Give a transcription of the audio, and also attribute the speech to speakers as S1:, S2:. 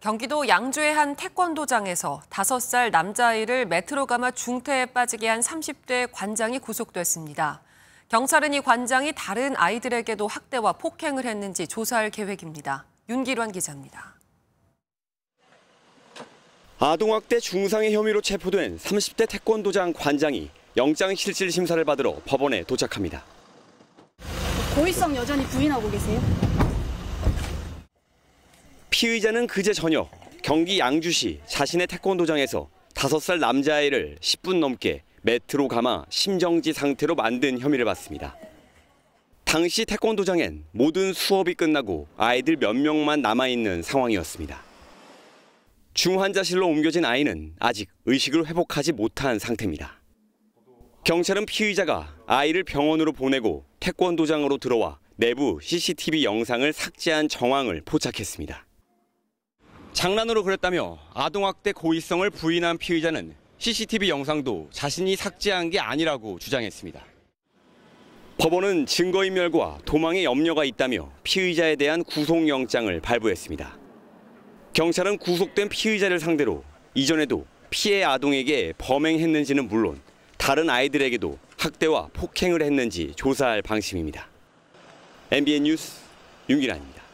S1: 경기도 양주의 한 태권도장에서 5살 남자아이를 메트로 감아 중태에 빠지게 한 30대 관장이 구속됐습니다. 경찰은 이 관장이 다른 아이들에게도 학대와 폭행을 했는지 조사할 계획입니다. 윤기란 기자입니다.
S2: 아동학대 중상의 혐의로 체포된 30대 태권도장 관장이 영장실질 심사를 받으러 법원에 도착합니다.
S3: 고의성 여전히 부인하고 계세요?
S2: 피의자는 그제 저녁 경기 양주시 자신의 태권도장에서 5살 남자아이를 10분 넘게 매트로 감아 심정지 상태로 만든 혐의를 받습니다. 당시 태권도장엔 모든 수업이 끝나고 아이들 몇 명만 남아있는 상황이었습니다. 중환자실로 옮겨진 아이는 아직 의식을 회복하지 못한 상태입니다. 경찰은 피의자가 아이를 병원으로 보내고 태권도장으로 들어와 내부 CCTV 영상을 삭제한 정황을 포착했습니다. 장난으로 그랬다며 아동학대 고의성을 부인한 피의자는 CCTV 영상도 자신이 삭제한 게 아니라고 주장했습니다. 법원은 증거인멸과 도망의 염려가 있다며 피의자에 대한 구속영장을 발부했습니다. 경찰은 구속된 피의자를 상대로 이전에도 피해 아동에게 범행했는지는 물론 다른 아이들에게도 학대와 폭행을 했는지 조사할 방침입니다. MBN 뉴스 윤기란입니다.